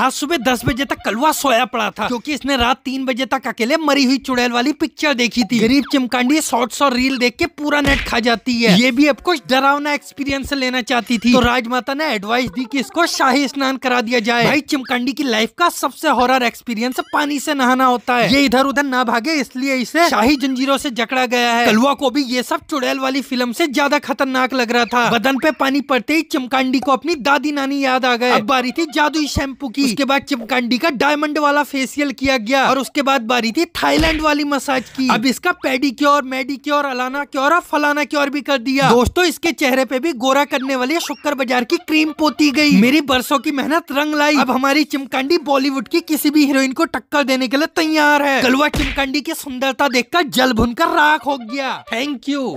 आज सुबह दस बजे तक कलवा सोया पड़ा था क्योंकि इसने रात तीन बजे तक अकेले मरी हुई चुड़ैल वाली पिक्चर देखी थी गरीब चिमकांडी शॉर्ट्स और रील देख के पूरा नेट खा जाती है ये भी अब कुछ डरावना एक्सपीरियंस लेना चाहती थी तो राजमाता ने एडवाइस दी कि इसको शाही स्नान करा दिया जाए भाई चिमकांडी की लाइफ का सबसे हॉरर एक्सपीरियंस पानी से नहाना होता है ये इधर उधर ना भागे इसलिए इसे शाही जंजीरों से जकड़ा गया है कलवा को भी ये सब चुड़ैल वाली फिल्म से ज्यादा खतरनाक लग रहा था बदन पे पानी पड़ते ही चिमकांडी को अपनी दादी नानी याद आ गए अब बारी थी जादुई शैम्पू की उसके बाद चिपकांडी का डायमंड वाला फेसियल किया गया और उसके बाद बारी थी थाईलैंड वाली मसाज की अब इसका पेडी क्योर मेडी अलाना क्योर और फलाना क्योर भी कर दिया दोस्तों इसके चेहरे पे भी गोरा करने वाली शुक्र बाजार की क्रीम पोती गई मेरी बरसों की मेहनत रंग लाई अब हमारी चिमकांडी बॉलीवुड की किसी भी हीरोइन को टक्कर देने के लिए तैयार है कलवा चिमकांडी की सुंदरता देखकर जल भुनकर राख हो गया थैंक यू